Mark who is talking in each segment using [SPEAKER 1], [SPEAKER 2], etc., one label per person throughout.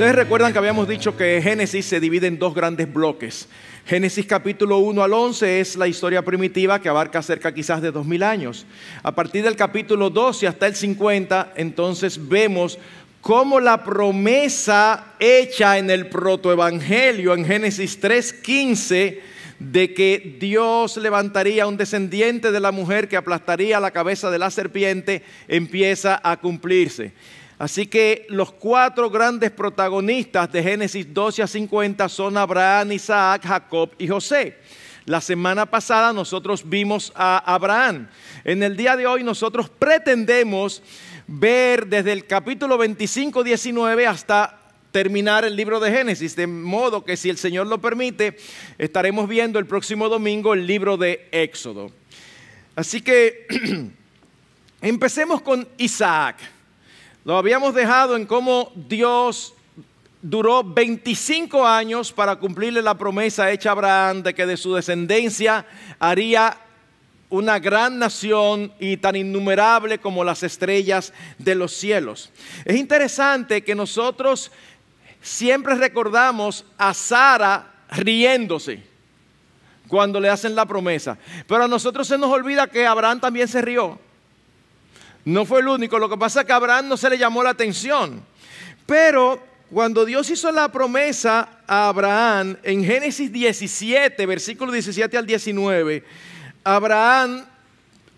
[SPEAKER 1] Ustedes recuerdan que habíamos dicho que Génesis se divide en dos grandes bloques. Génesis capítulo 1 al 11 es la historia primitiva que abarca cerca quizás de 2000 años. A partir del capítulo 12 hasta el 50, entonces vemos cómo la promesa hecha en el protoevangelio en Génesis 3:15 de que Dios levantaría un descendiente de la mujer que aplastaría la cabeza de la serpiente empieza a cumplirse. Así que los cuatro grandes protagonistas de Génesis 12 a 50 son Abraham, Isaac, Jacob y José. La semana pasada nosotros vimos a Abraham. En el día de hoy nosotros pretendemos ver desde el capítulo 25, 19 hasta terminar el libro de Génesis, de modo que si el Señor lo permite, estaremos viendo el próximo domingo el libro de Éxodo. Así que empecemos con Isaac. Lo habíamos dejado en cómo Dios duró 25 años para cumplirle la promesa hecha a Abraham de que de su descendencia haría una gran nación y tan innumerable como las estrellas de los cielos. Es interesante que nosotros siempre recordamos a Sara riéndose cuando le hacen la promesa, pero a nosotros se nos olvida que Abraham también se rió. No fue el único, lo que pasa es que a Abraham no se le llamó la atención. Pero cuando Dios hizo la promesa a Abraham en Génesis 17, versículo 17 al 19, Abraham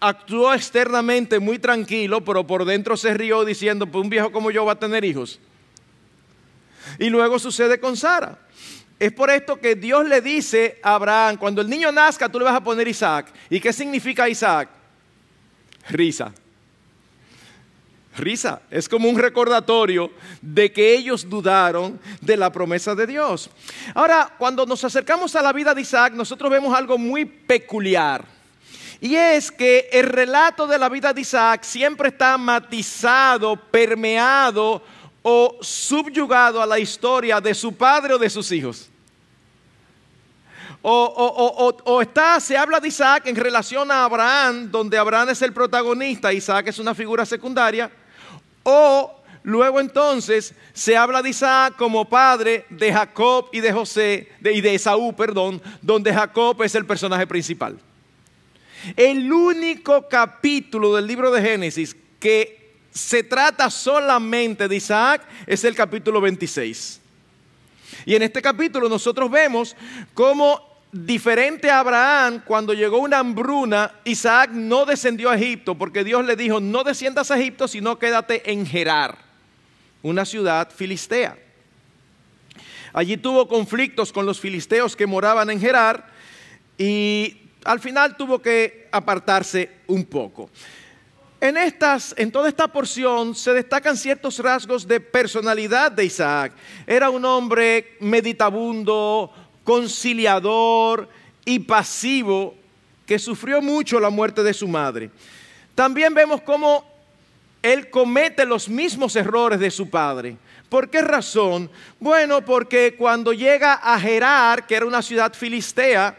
[SPEAKER 1] actuó externamente muy tranquilo, pero por dentro se rió diciendo, pues un viejo como yo va a tener hijos. Y luego sucede con Sara. Es por esto que Dios le dice a Abraham, cuando el niño nazca, tú le vas a poner Isaac. ¿Y qué significa Isaac? Risa risa, es como un recordatorio de que ellos dudaron de la promesa de Dios. Ahora, cuando nos acercamos a la vida de Isaac, nosotros vemos algo muy peculiar. Y es que el relato de la vida de Isaac siempre está matizado, permeado o subyugado a la historia de su padre o de sus hijos. O, está, se habla de Isaac en relación a Abraham, donde Abraham es el protagonista, Isaac es una figura secundaria. O luego entonces se habla de Isaac como padre de Jacob y de José, y de Esaú, perdón, donde Jacob es el personaje principal. El único capítulo del libro de Génesis que se trata solamente de Isaac es el capítulo 26. Y en este capítulo nosotros vemos cómo Diferente a Abraham, cuando llegó una hambruna, Isaac no descendió a Egipto, porque Dios le dijo, no desciendas a Egipto, sino quédate en Gerar, una ciudad filistea. Allí tuvo conflictos con los filisteos que moraban en Gerar y al final tuvo que apartarse un poco. En, estas, en toda esta porción se destacan ciertos rasgos de personalidad de Isaac. Era un hombre meditabundo, conciliador y pasivo, que sufrió mucho la muerte de su madre. También vemos cómo él comete los mismos errores de su padre. ¿Por qué razón? Bueno, porque cuando llega a Gerar, que era una ciudad filistea,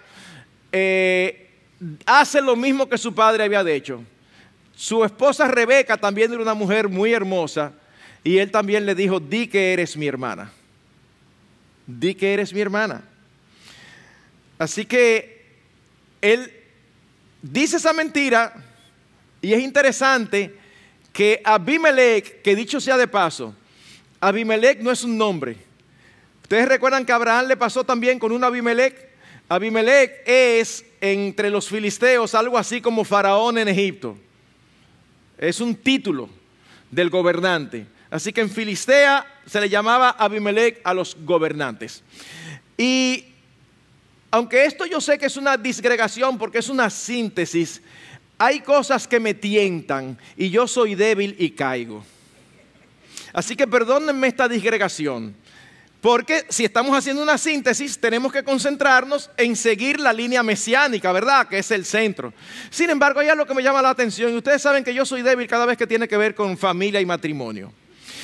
[SPEAKER 1] eh, hace lo mismo que su padre había hecho. Su esposa Rebeca también era una mujer muy hermosa y él también le dijo, di que eres mi hermana. Di que eres mi hermana. Así que él dice esa mentira y es interesante que Abimelech, que dicho sea de paso, Abimelech no es un nombre. Ustedes recuerdan que Abraham le pasó también con un Abimelech. Abimelech es entre los filisteos algo así como faraón en Egipto. Es un título del gobernante. Así que en Filistea se le llamaba Abimelech a los gobernantes. Y aunque esto yo sé que es una disgregación porque es una síntesis, hay cosas que me tientan y yo soy débil y caigo. Así que perdónenme esta disgregación, porque si estamos haciendo una síntesis, tenemos que concentrarnos en seguir la línea mesiánica, ¿verdad? Que es el centro. Sin embargo, hay algo que me llama la atención y ustedes saben que yo soy débil cada vez que tiene que ver con familia y matrimonio.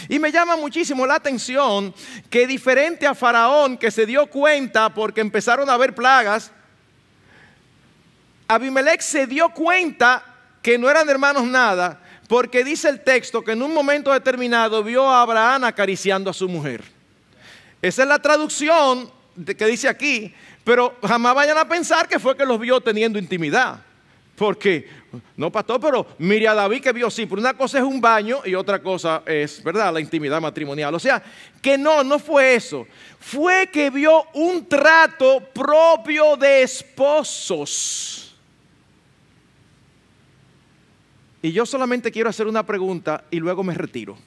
[SPEAKER 1] Y me llama muchísimo la atención que diferente a Faraón, que se dio cuenta porque empezaron a haber plagas, Abimelech se dio cuenta que no eran hermanos nada, porque dice el texto que en un momento determinado vio a Abraham acariciando a su mujer. Esa es la traducción que dice aquí, pero jamás vayan a pensar que fue que los vio teniendo intimidad, porque no, pastor, pero mire a David que vio sí, pero una cosa es un baño y otra cosa es, ¿verdad?, la intimidad matrimonial. O sea, que no, no fue eso. Fue que vio un trato propio de esposos. Y yo solamente quiero hacer una pregunta y luego me retiro.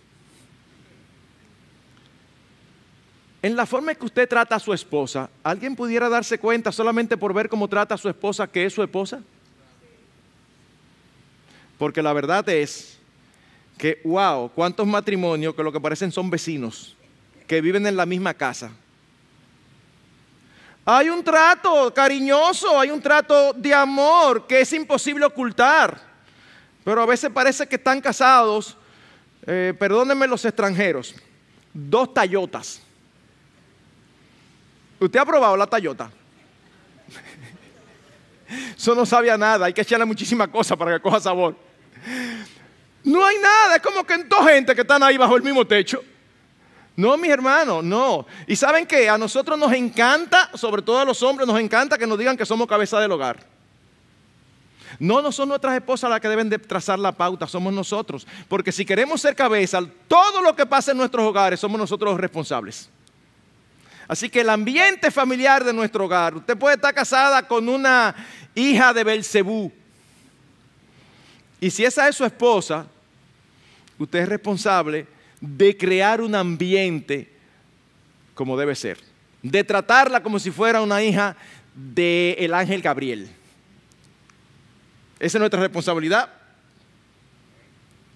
[SPEAKER 1] En la forma en que usted trata a su esposa, ¿alguien pudiera darse cuenta solamente por ver cómo trata a su esposa que es su esposa? Porque la verdad es que, wow, cuántos matrimonios que lo que parecen son vecinos, que viven en la misma casa. Hay un trato cariñoso, hay un trato de amor que es imposible ocultar. Pero a veces parece que están casados, eh, perdónenme los extranjeros, dos tayotas. ¿Usted ha probado la tallota? Eso no sabía nada, hay que echarle muchísimas cosas para que coja sabor. No hay nada, es como que en dos gente que están ahí bajo el mismo techo. No, mis hermanos, no. Y saben que a nosotros nos encanta, sobre todo a los hombres, nos encanta que nos digan que somos cabeza del hogar. No, no son nuestras esposas las que deben de trazar la pauta, somos nosotros. Porque si queremos ser cabeza, todo lo que pasa en nuestros hogares, somos nosotros los responsables. Así que el ambiente familiar de nuestro hogar, usted puede estar casada con una hija de Belcebú, y si esa es su esposa, usted es responsable de crear un ambiente como debe ser, de tratarla como si fuera una hija del ángel Gabriel. Esa es nuestra responsabilidad.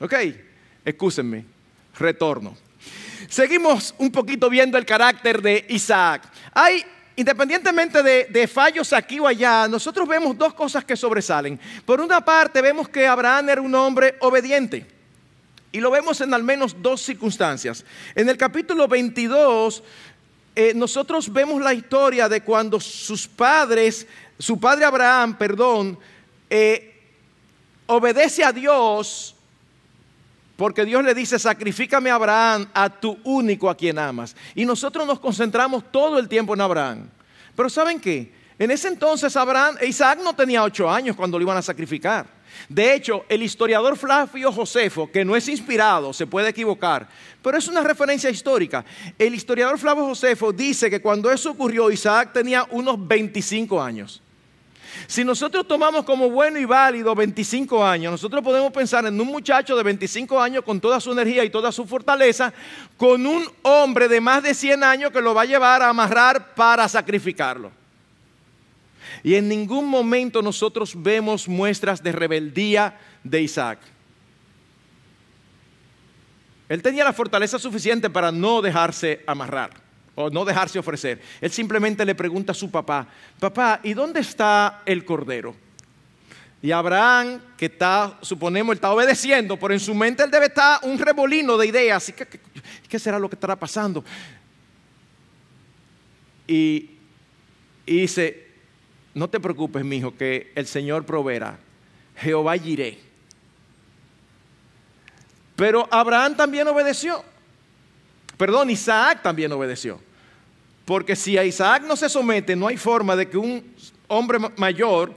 [SPEAKER 1] ¿Ok? Excúsenme, retorno. Seguimos un poquito viendo el carácter de Isaac. Hay Independientemente de, fallos aquí o allá, nosotros vemos dos cosas que sobresalen. Por una parte, vemos que Abraham era un hombre obediente. Y lo vemos en al menos dos circunstancias. En el capítulo 22, eh, nosotros vemos la historia de cuando sus padres, su padre Abraham, perdón, eh, obedece a Dios porque Dios le dice, sacrifícame a Abraham, a tu único a quien amas. Y nosotros nos concentramos todo el tiempo en Abraham. Pero ¿saben qué? En ese entonces Abraham, Isaac no tenía ocho años cuando lo iban a sacrificar. De hecho, el historiador Flavio Josefo, que no es inspirado, se puede equivocar, pero es una referencia histórica. El historiador Flavio Josefo dice que cuando eso ocurrió, Isaac tenía unos 25 años. Si nosotros tomamos como bueno y válido 25 años, nosotros podemos pensar en un muchacho de 25 años con toda su energía y toda su fortaleza, con un hombre de más de 100 años que lo va a llevar a amarrar para sacrificarlo. Y en ningún momento nosotros vemos muestras de rebeldía de Isaac. Él tenía la fortaleza suficiente para no dejarse amarrar o no dejarse ofrecer. Él simplemente le pregunta a su papá, papá, ¿y dónde está el cordero? Y Abraham, que está, suponemos, está obedeciendo, pero en su mente él debe estar un rebolino de ideas. ¿Qué, será lo que estará pasando? Y, y dice, no te preocupes, mi hijo, que el Señor proveerá. Jehová iré. Pero Abraham también obedeció. Perdón, Isaac también obedeció. Porque si a Isaac no se somete, no hay forma de que un hombre mayor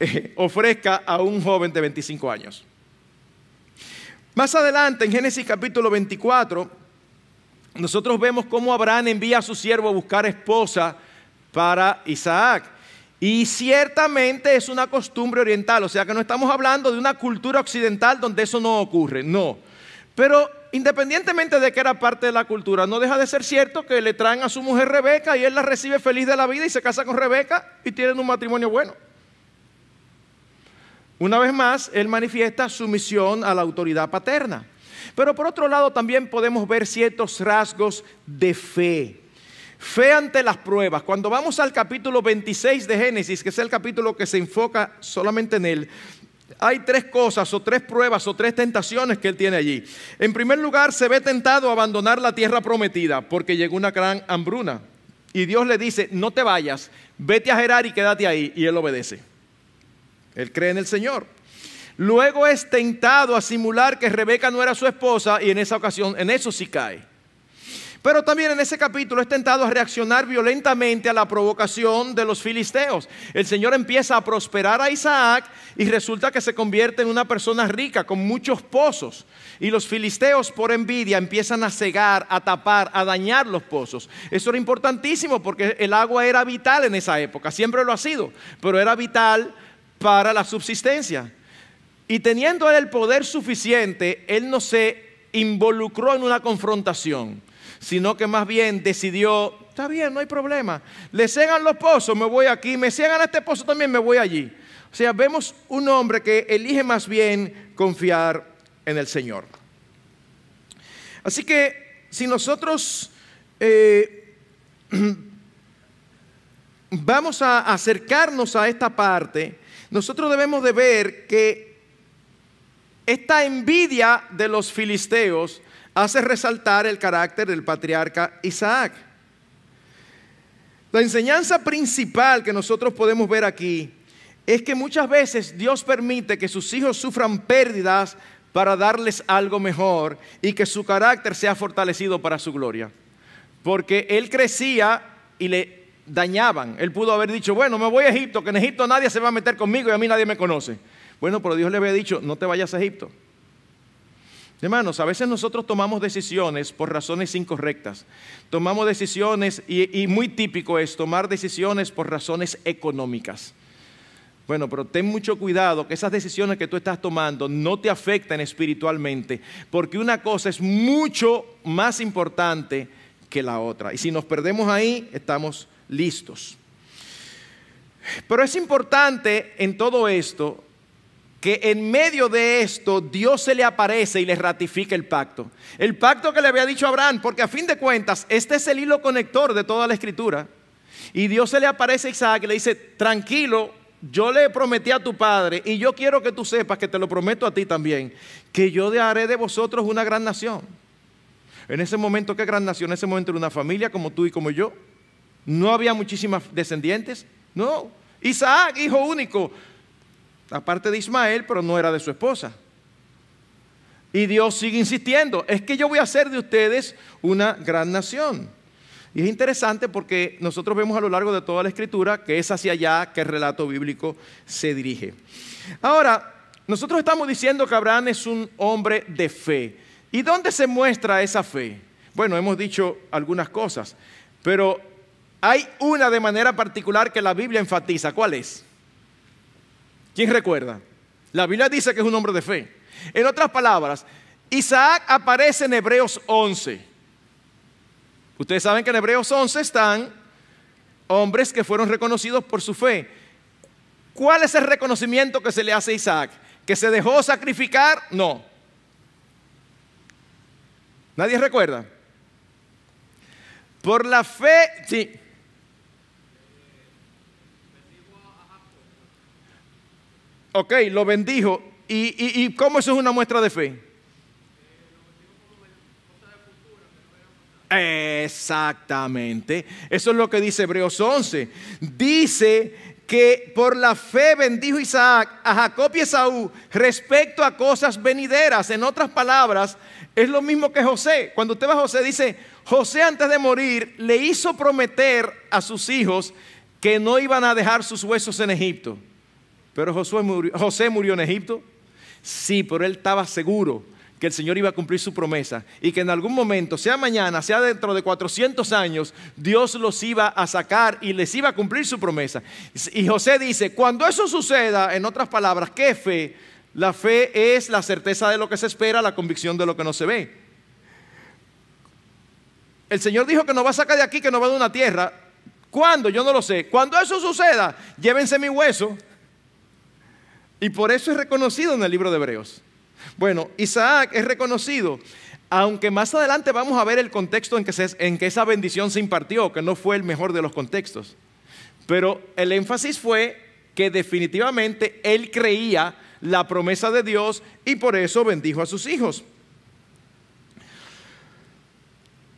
[SPEAKER 1] eh, ofrezca a un joven de 25 años. Más adelante, en Génesis capítulo 24, nosotros vemos cómo Abraham envía a su siervo a buscar esposa para Isaac. Y ciertamente es una costumbre oriental, o sea que no estamos hablando de una cultura occidental donde eso no ocurre, no. Pero independientemente de que era parte de la cultura, no deja de ser cierto que le traen a su mujer Rebeca y él la recibe feliz de la vida y se casa con Rebeca y tienen un matrimonio bueno. Una vez más, él manifiesta sumisión a la autoridad paterna. Pero por otro lado también podemos ver ciertos rasgos de fe. Fe ante las pruebas. Cuando vamos al capítulo 26 de Génesis, que es el capítulo que se enfoca solamente en él, hay tres cosas o tres pruebas o tres tentaciones que él tiene allí. En primer lugar, se ve tentado a abandonar la tierra prometida porque llegó una gran hambruna. Y Dios le dice, no te vayas, vete a Gerar y quédate ahí. Y él obedece. Él cree en el Señor. Luego es tentado a simular que Rebeca no era su esposa y en esa ocasión, en eso sí cae. Pero también en ese capítulo es tentado a reaccionar violentamente a la provocación de los filisteos. El Señor empieza a prosperar a Isaac y resulta que se convierte en una persona rica con muchos pozos. Y los filisteos por envidia empiezan a cegar, a tapar, a dañar los pozos. Eso era importantísimo porque el agua era vital en esa época, siempre lo ha sido, pero era vital para la subsistencia. Y teniendo el poder suficiente, él no se involucró en una confrontación sino que más bien decidió, está bien, no hay problema, le cegan los pozos, me voy aquí, me cegan a este pozo también, me voy allí. O sea, vemos un hombre que elige más bien confiar en el Señor. Así que si nosotros eh, vamos a acercarnos a esta parte, nosotros debemos de ver que esta envidia de los filisteos hace resaltar el carácter del patriarca Isaac. La enseñanza principal que nosotros podemos ver aquí es que muchas veces Dios permite que sus hijos sufran pérdidas para darles algo mejor y que su carácter sea fortalecido para su gloria. Porque él crecía y le dañaban. Él pudo haber dicho, bueno, me voy a Egipto, que en Egipto nadie se va a meter conmigo y a mí nadie me conoce. Bueno, pero Dios le había dicho, no te vayas a Egipto. Hermanos, a veces nosotros tomamos decisiones por razones incorrectas. Tomamos decisiones, y, muy típico es tomar decisiones por razones económicas. Bueno, pero ten mucho cuidado que esas decisiones que tú estás tomando no te afecten espiritualmente, porque una cosa es mucho más importante que la otra. Y si nos perdemos ahí, estamos listos. Pero es importante en todo esto que en medio de esto Dios se le aparece y le ratifica el pacto. El pacto que le había dicho a Abraham, porque a fin de cuentas este es el hilo conector de toda la escritura. Y Dios se le aparece a Isaac y le dice, tranquilo, yo le prometí a tu padre y yo quiero que tú sepas que te lo prometo a ti también, que yo haré de vosotros una gran nación. En ese momento, ¿qué gran nación? En ese momento era una familia como tú y como yo. No había muchísimas descendientes. No. Isaac, hijo único, aparte de Ismael, pero no era de su esposa. Y Dios sigue insistiendo, es que yo voy a hacer de ustedes una gran nación. Y es interesante porque nosotros vemos a lo largo de toda la escritura que es hacia allá que el relato bíblico se dirige. Ahora, nosotros estamos diciendo que Abraham es un hombre de fe. ¿Y dónde se muestra esa fe? Bueno, hemos dicho algunas cosas, pero hay una de manera particular que la Biblia enfatiza. ¿Cuál es? ¿Quién recuerda? La Biblia dice que es un hombre de fe. En otras palabras, Isaac aparece en Hebreos 11. Ustedes saben que en Hebreos 11 están hombres que fueron reconocidos por su fe. ¿Cuál es el reconocimiento que se le hace a Isaac? ¿Que se dejó sacrificar? No. ¿Nadie recuerda? Por la fe, sí, Ok, lo bendijo. ¿Y, y, cómo eso es una muestra de fe? Exactamente. Eso es lo que dice Hebreos 11. Dice que por la fe bendijo Isaac a Jacob y Esaú respecto a cosas venideras. En otras palabras, es lo mismo que José. Cuando usted va a José, dice, José antes de morir le hizo prometer a sus hijos que no iban a dejar sus huesos en Egipto. Pero José murió en Egipto. Sí, pero él estaba seguro que el Señor iba a cumplir su promesa y que en algún momento, sea mañana, sea dentro de 400 años, Dios los iba a sacar y les iba a cumplir su promesa. Y José dice, cuando eso suceda, en otras palabras, ¿qué fe? La fe es la certeza de lo que se espera, la convicción de lo que no se ve. El Señor dijo que nos va a sacar de aquí, que nos va a una tierra. ¿Cuándo? Yo no lo sé. Cuando eso suceda, llévense mi hueso. Y por eso es reconocido en el libro de Hebreos. Bueno, Isaac es reconocido, aunque más adelante vamos a ver el contexto en que, esa bendición se impartió, que no fue el mejor de los contextos. Pero el énfasis fue que definitivamente él creía la promesa de Dios y por eso bendijo a sus hijos.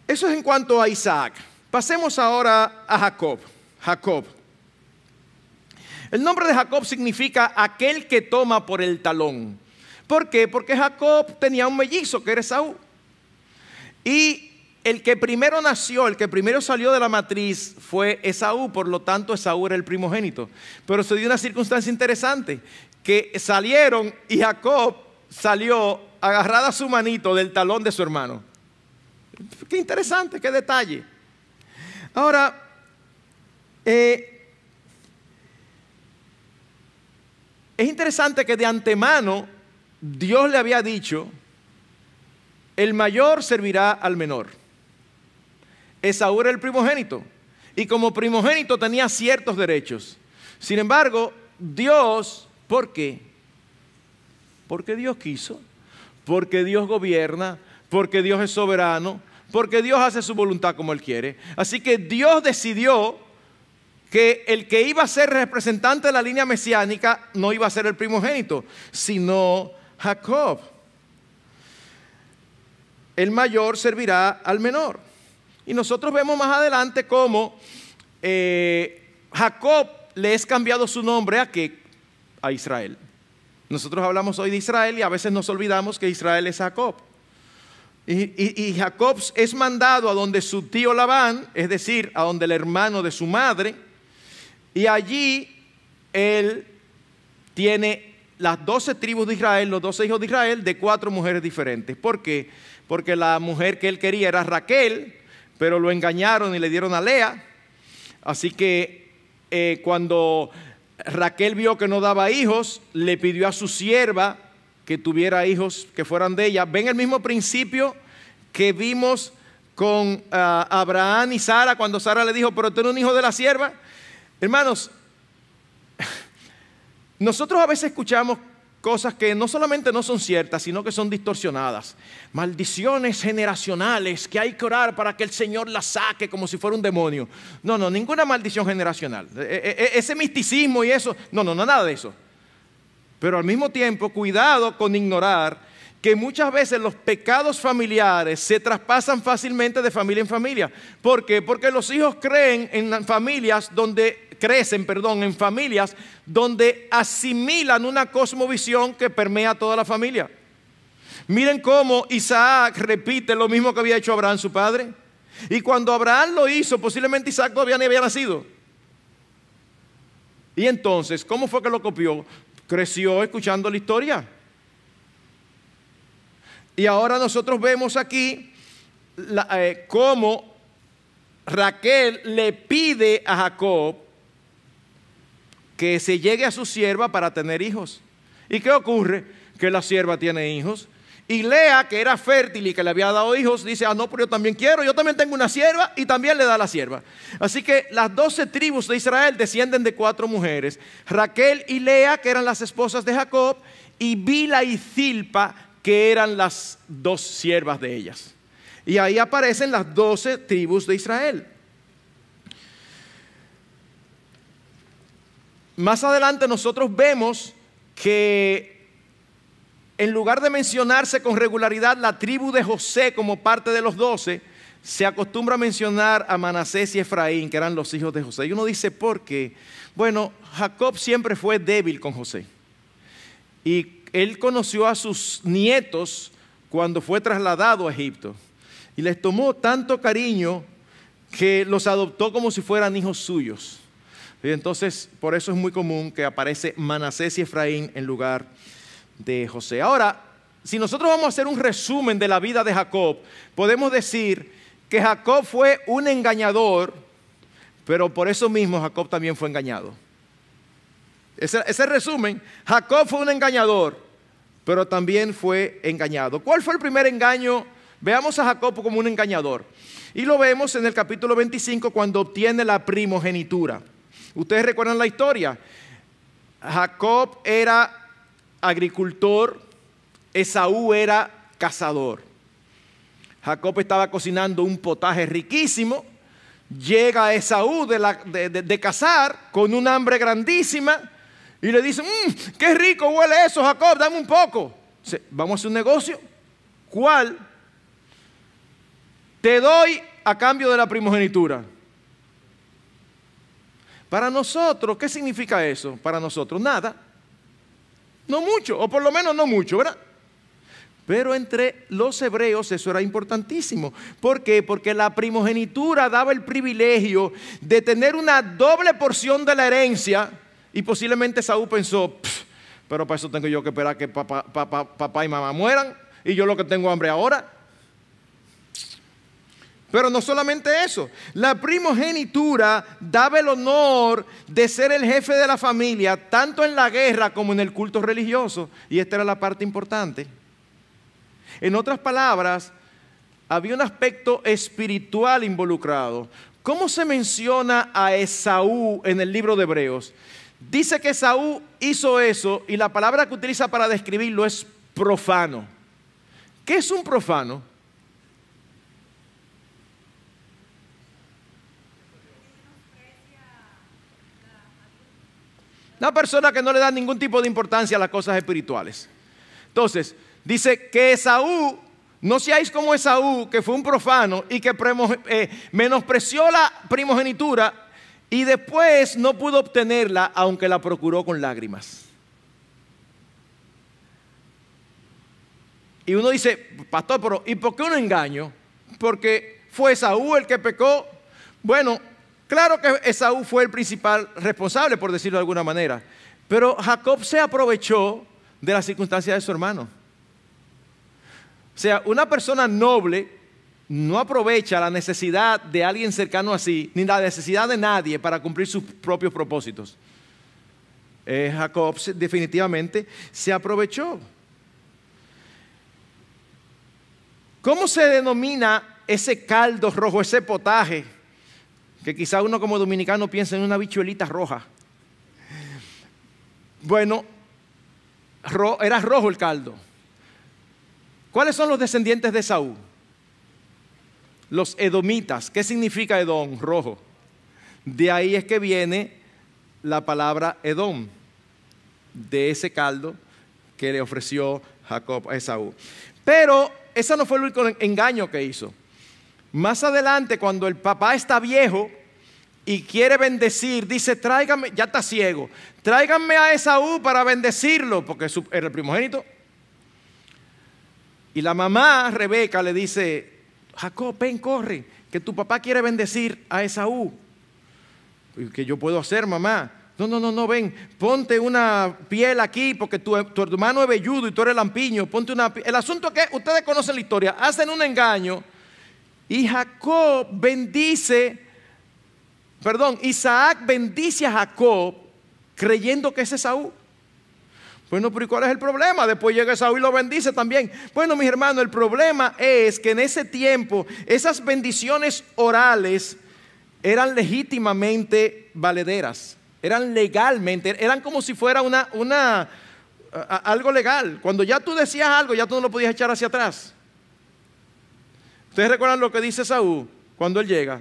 [SPEAKER 1] Eso es en cuanto a Isaac. Pasemos ahora a Jacob. Jacob. El nombre de Jacob significa aquel que toma por el talón. ¿Por qué? Porque Jacob tenía un mellizo que era Esaú. Y el que primero nació, el que primero salió de la matriz fue Esaú, por lo tanto Esaú era el primogénito. Pero se dio una circunstancia interesante, que salieron y Jacob salió agarrada su manito del talón de su hermano. Qué interesante, qué detalle. Ahora, eh, Es interesante que de antemano Dios le había dicho, el mayor servirá al menor. Esaú era el primogénito y como primogénito tenía ciertos derechos. Sin embargo, Dios, ¿por qué? Porque Dios quiso, porque Dios gobierna, porque Dios es soberano, porque Dios hace su voluntad como Él quiere. Así que Dios decidió que el que iba a ser representante de la línea mesiánica no iba a ser el primogénito, sino Jacob. El mayor servirá al menor. Y nosotros vemos más adelante cómo eh, Jacob le es cambiado su nombre a, a Israel. Nosotros hablamos hoy de Israel y a veces nos olvidamos que Israel es Jacob. Y, y, Jacob es mandado a donde su tío Labán, es decir, a donde el hermano de su madre, y allí él tiene las doce tribus de Israel, los doce hijos de Israel, de cuatro mujeres diferentes. ¿Por qué? Porque la mujer que él quería era Raquel, pero lo engañaron y le dieron a Lea. Así que eh, cuando Raquel vio que no daba hijos, le pidió a su sierva que tuviera hijos que fueran de ella. Ven el mismo principio que vimos con ah, Abraham y Sara, cuando Sara le dijo, pero tengo un hijo de la sierva. Hermanos, nosotros a veces escuchamos cosas que no solamente no son ciertas, sino que son distorsionadas. Maldiciones generacionales que hay que orar para que el Señor las saque como si fuera un demonio. No, no, ninguna maldición generacional. E, e, e, ese misticismo y eso, no, no, nada de eso. Pero al mismo tiempo, cuidado con ignorar que muchas veces los pecados familiares se traspasan fácilmente de familia en familia. ¿Por qué? Porque los hijos creen en familias donde crecen perdón, en familias donde asimilan una cosmovisión que permea toda la familia. Miren cómo Isaac repite lo mismo que había hecho Abraham, su padre. Y cuando Abraham lo hizo, posiblemente Isaac todavía ni había nacido. Y entonces, ¿cómo fue que lo copió? Creció escuchando la historia. Y ahora nosotros vemos aquí eh, cómo Raquel le pide a Jacob que se llegue a su sierva para tener hijos. ¿Y qué ocurre? Que la sierva tiene hijos. Y Lea, que era fértil y que le había dado hijos, dice, ah, no, pero yo también quiero, yo también tengo una sierva y también le da la sierva. Así que las doce tribus de Israel descienden de cuatro mujeres, Raquel y Lea, que eran las esposas de Jacob, y Bila y Zilpa, que eran las dos siervas de ellas. Y ahí aparecen las doce tribus de Israel. Más adelante nosotros vemos que en lugar de mencionarse con regularidad la tribu de José como parte de los doce, se acostumbra a mencionar a Manasés y Efraín, que eran los hijos de José. Y uno dice, ¿por qué? Bueno, Jacob siempre fue débil con José. Y él conoció a sus nietos cuando fue trasladado a Egipto. Y les tomó tanto cariño que los adoptó como si fueran hijos suyos. Y entonces, por eso es muy común que aparece Manasés y Efraín en lugar de José. Ahora, si nosotros vamos a hacer un resumen de la vida de Jacob, podemos decir que Jacob fue un engañador, pero por eso mismo Jacob también fue engañado. Ese, ese, resumen, Jacob fue un engañador, pero también fue engañado. ¿Cuál fue el primer engaño? Veamos a Jacob como un engañador. Y lo vemos en el capítulo 25 cuando obtiene la primogenitura. Ustedes recuerdan la historia. Jacob era agricultor, Esaú era cazador. Jacob estaba cocinando un potaje riquísimo. Llega Esaú de, la, de, cazar con un hambre grandísima y le dice, mm, qué rico huele eso, Jacob, dame un poco. Vamos a hacer un negocio. ¿Cuál? Te doy a cambio de la primogenitura. Para nosotros, ¿qué significa eso? Para nosotros, nada. No mucho, o por lo menos no mucho, ¿verdad? Pero entre los hebreos eso era importantísimo. ¿Por qué? Porque la primogenitura daba el privilegio de tener una doble porción de la herencia. Y posiblemente Saúl pensó, pero para eso tengo yo que esperar que papá, papá y mamá mueran. Y yo lo que tengo hambre ahora. Pero no solamente eso, la primogenitura daba el honor de ser el jefe de la familia, tanto en la guerra como en el culto religioso, y esta era la parte importante. En otras palabras, había un aspecto espiritual involucrado. ¿Cómo se menciona a Esaú en el libro de Hebreos? Dice que Esaú hizo eso y la palabra que utiliza para describirlo es profano. ¿Qué es un profano? Una persona que no le da ningún tipo de importancia a las cosas espirituales. Entonces, dice que Esaú, no seáis como Esaú, que fue un profano y que eh, menospreció la primogenitura y después no pudo obtenerla, aunque la procuró con lágrimas. Y uno dice, pastor, pero ¿y por qué uno engaño? Porque fue Esaú el que pecó. Bueno, Claro que Esaú fue el principal responsable, por decirlo de alguna manera, pero Jacob se aprovechó de las circunstancias de su hermano. O sea, una persona noble no aprovecha la necesidad de alguien cercano a sí, ni la necesidad de nadie para cumplir sus propios propósitos. Eh, Jacob definitivamente se aprovechó. ¿Cómo se denomina ese caldo rojo, ese potaje que quizá uno como dominicano piense en una bichuelita roja. Bueno, era rojo el caldo. ¿Cuáles son los descendientes de Saúl? Los edomitas. ¿Qué significa Edom? Rojo. De ahí es que viene la palabra Edom, de ese caldo que le ofreció Jacob a Esaú. Pero ese no fue el único engaño que hizo. Más adelante, cuando el papá está viejo y quiere bendecir, dice, tráigame, ya está ciego, tráiganme a Esaú para bendecirlo, porque era el primogénito. Y la mamá, Rebeca, le dice, Jacob, ven, corre, que tu papá quiere bendecir a Esaú. ¿Qué yo puedo hacer, mamá? No, no, no, no, ven, ponte una piel aquí porque tu, hermano es velludo y tú eres lampiño. Ponte una El asunto es que ustedes conocen la historia, hacen un engaño y Jacob bendice, perdón, Isaac bendice a Jacob creyendo que es Esaú. Bueno, pero ¿y cuál es el problema? Después llega Esaú y lo bendice también. Bueno, mis hermanos, el problema es que en ese tiempo esas bendiciones orales eran legítimamente valederas, eran legalmente, eran como si fuera una, una, algo legal. Cuando ya tú decías algo, ya tú no lo podías echar hacia atrás. Ustedes recuerdan lo que dice Saúl cuando él llega.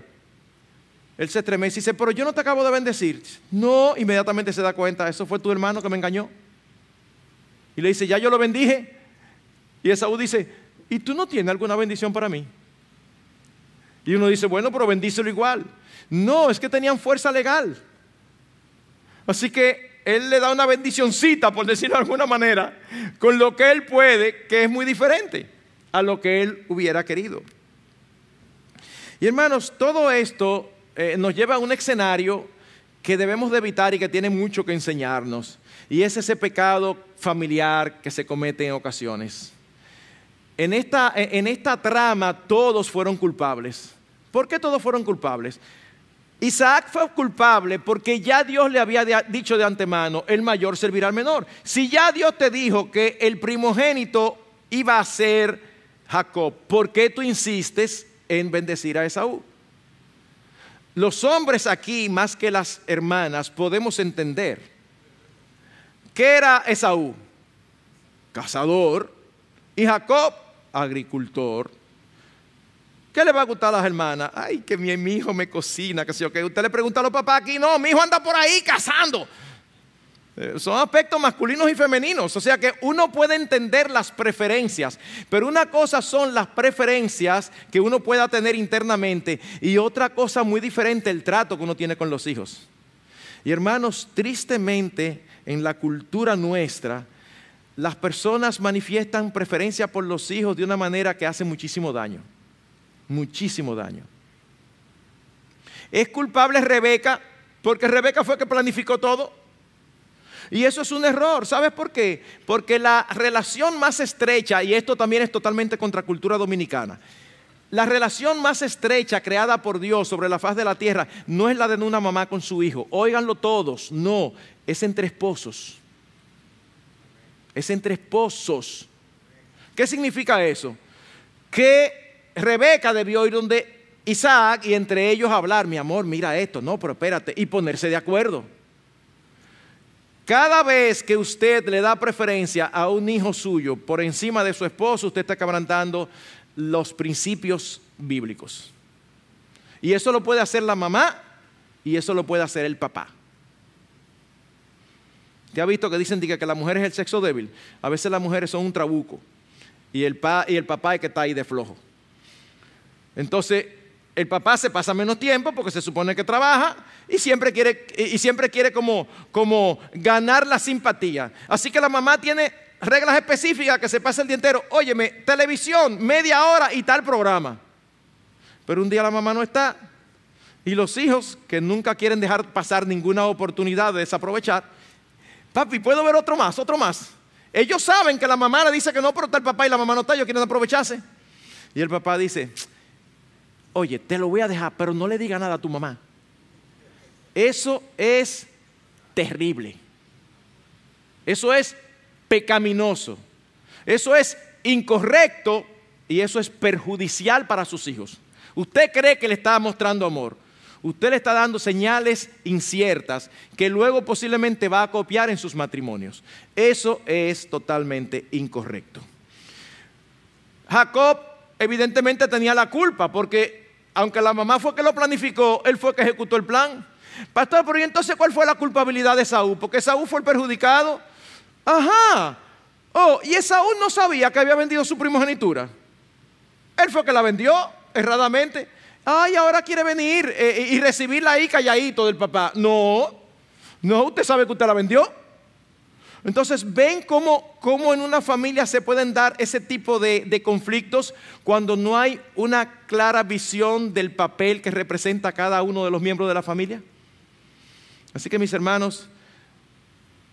[SPEAKER 1] Él se estremece y dice, pero yo no te acabo de bendecir. No, inmediatamente se da cuenta, eso fue tu hermano que me engañó. Y le dice, ya yo lo bendije. Y Saúl dice, ¿y tú no tienes alguna bendición para mí? Y uno dice, bueno, pero bendícelo igual. No, es que tenían fuerza legal. Así que él le da una bendicioncita, por decirlo de alguna manera, con lo que él puede, que es muy diferente a lo que él hubiera querido. Y hermanos, todo esto eh, nos lleva a un escenario que debemos de evitar y que tiene mucho que enseñarnos. Y es ese pecado familiar que se comete en ocasiones. En esta, en esta trama todos fueron culpables. ¿Por qué todos fueron culpables? Isaac fue culpable porque ya Dios le había dicho de antemano, el mayor servirá al menor. Si ya Dios te dijo que el primogénito iba a ser Jacob, ¿por qué tú insistes en bendecir a Esaú. Los hombres aquí, más que las hermanas, podemos entender que era Esaú, cazador, y Jacob, agricultor. ¿Qué le va a gustar a las hermanas? Ay, que mi, hijo me cocina, que si yo, que usted le pregunta a los papás aquí, no, mi hijo anda por ahí cazando. Eh, son aspectos masculinos y femeninos, o sea que uno puede entender las preferencias, pero una cosa son las preferencias que uno pueda tener internamente y otra cosa muy diferente el trato que uno tiene con los hijos. Y hermanos, tristemente en la cultura nuestra, las personas manifiestan preferencia por los hijos de una manera que hace muchísimo daño, muchísimo daño. ¿Es culpable Rebeca? Porque Rebeca fue que planificó todo. Y eso es un error. ¿Sabes por qué? Porque la relación más estrecha, y esto también es totalmente contra cultura dominicana, la relación más estrecha creada por Dios sobre la faz de la tierra no es la de una mamá con su hijo. Óiganlo todos, no, es entre esposos. Es entre esposos. ¿Qué significa eso? Que Rebeca debió ir donde Isaac y entre ellos hablar, mi amor, mira esto, no, pero espérate, y ponerse de acuerdo. Cada vez que usted le da preferencia a un hijo suyo por encima de su esposo, usted está quebrantando los principios bíblicos. Y eso lo puede hacer la mamá y eso lo puede hacer el papá. ¿Te ha visto que dicen que la mujer es el sexo débil? A veces las mujeres son un trabuco y el, pa, y el papá es que está ahí de flojo. Entonces, el papá se pasa menos tiempo porque se supone que trabaja y siempre quiere, y siempre quiere como, como ganar la simpatía. Así que la mamá tiene reglas específicas que se pasa el día entero. Óyeme, televisión, media hora y tal programa. Pero un día la mamá no está y los hijos que nunca quieren dejar pasar ninguna oportunidad de desaprovechar. Papi, ¿puedo ver otro más? Otro más. Ellos saben que la mamá le dice que no, pero está el papá y la mamá no está, ellos quieren aprovecharse. Y el papá dice, oye, te lo voy a dejar, pero no le diga nada a tu mamá. Eso es terrible. Eso es pecaminoso. Eso es incorrecto y eso es perjudicial para sus hijos. Usted cree que le está mostrando amor. Usted le está dando señales inciertas que luego posiblemente va a copiar en sus matrimonios. Eso es totalmente incorrecto. Jacob evidentemente tenía la culpa porque aunque la mamá fue que lo planificó, él fue que ejecutó el plan. Pastor, pero entonces cuál fue la culpabilidad de Saúl? Porque Saúl fue el perjudicado. Ajá. Oh, y Saúl no sabía que había vendido su primogenitura. Él fue que la vendió erradamente. Ay, ahora quiere venir eh, y recibirla ahí calladito del papá. No, no, usted sabe que usted la vendió. Entonces ven cómo, en una familia se pueden dar ese tipo de, conflictos cuando no hay una clara visión del papel que representa cada uno de los miembros de la familia. Así que mis hermanos,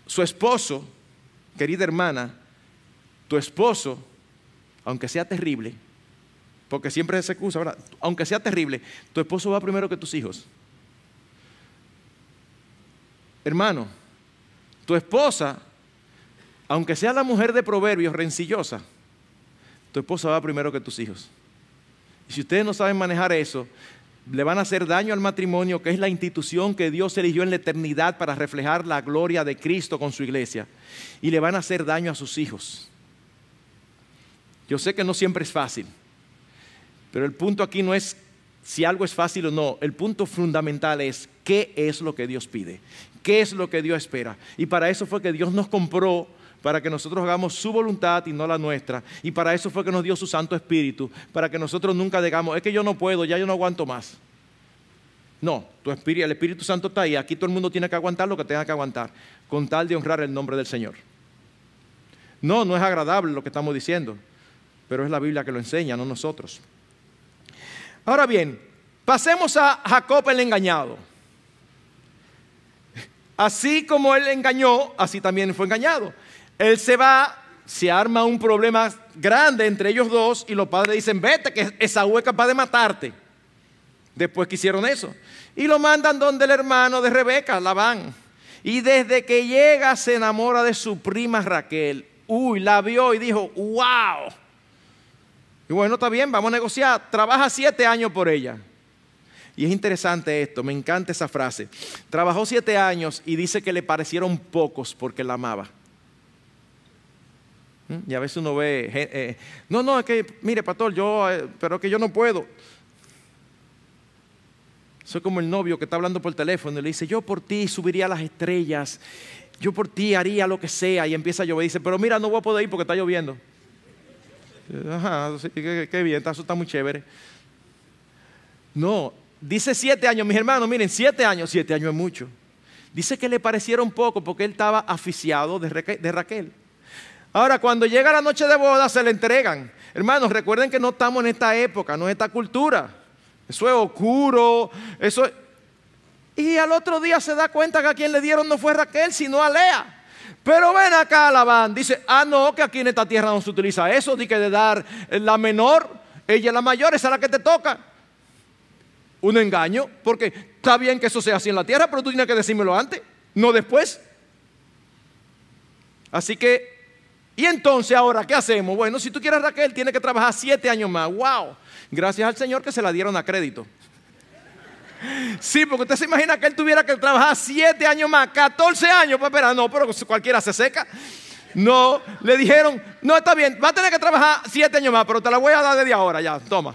[SPEAKER 1] su esposo, querida hermana, tu esposo, aunque sea terrible, porque siempre se excusa, aunque sea terrible, tu esposo va primero que tus hijos. Hermano, tu esposa aunque sea la mujer de proverbios rencillosa, tu esposa va primero que tus hijos. Y si ustedes no saben manejar eso, le van a hacer daño al matrimonio, que es la institución que Dios eligió en la eternidad para reflejar la gloria de Cristo con su iglesia, y le van a hacer daño a sus hijos. Yo sé que no siempre es fácil, pero el punto aquí no es si algo es fácil o no, el punto fundamental es qué es lo que Dios pide, qué es lo que Dios espera. Y para eso fue que Dios nos compró para que nosotros hagamos su voluntad y no la nuestra. Y para eso fue que nos dio su Santo Espíritu, para que nosotros nunca digamos, es que yo no puedo, ya yo no aguanto más. No, tu espíritu, el Espíritu Santo está ahí, aquí todo el mundo tiene que aguantar lo que tenga que aguantar, con tal de honrar el nombre del Señor. No, no es agradable lo que estamos diciendo, pero es la Biblia que lo enseña, no nosotros. Ahora bien, pasemos a Jacob el engañado. Así como él engañó, así también fue engañado. Él se va, se arma un problema grande entre ellos dos y los padres dicen, vete, que esa hueca capaz de matarte. Después que hicieron eso. Y lo mandan donde el hermano de Rebeca, la van. Y desde que llega se enamora de su prima Raquel. Uy, la vio y dijo, wow. Y bueno, está bien, vamos a negociar. Trabaja siete años por ella. Y es interesante esto, me encanta esa frase. Trabajó siete años y dice que le parecieron pocos porque la amaba. ¿Mm? Y a veces uno ve, eh, no, no, es que, mire, pastor, yo, eh, pero que yo no puedo. Soy como el novio que está hablando por teléfono y le dice, yo por ti subiría las estrellas, yo por ti haría lo que sea. Y empieza a llover dice, pero mira, no voy a poder ir porque está lloviendo. Ajá, qué, bien, eso está muy chévere. No, dice siete años, mis hermanos, miren, siete años, siete años es mucho. Dice que le parecieron poco porque él estaba aficiado de, Raquel. Ahora, cuando llega la noche de boda, se le entregan. Hermanos, recuerden que no estamos en esta época, no en esta cultura. Eso es oscuro, eso Y al otro día se da cuenta que a quien le dieron no fue Raquel, sino a Lea. Pero ven acá, Labán, dice, ah, no, que aquí en esta tierra no se utiliza eso, di que de dar la menor, ella la mayor, esa es la que te toca. Un engaño, porque está bien que eso sea así en la tierra, pero tú tienes que decírmelo antes, no después. Así que y entonces ahora, ¿qué hacemos? Bueno, si tú quieres Raquel, tiene que trabajar siete años más. ¡Wow! Gracias al Señor que se la dieron a crédito. Sí, porque usted se imagina que él tuviera que trabajar siete años más, 14 años Pues espera, No, pero cualquiera se seca. No, le dijeron, no está bien, va a tener que trabajar siete años más, pero te la voy a dar desde ahora ya, toma.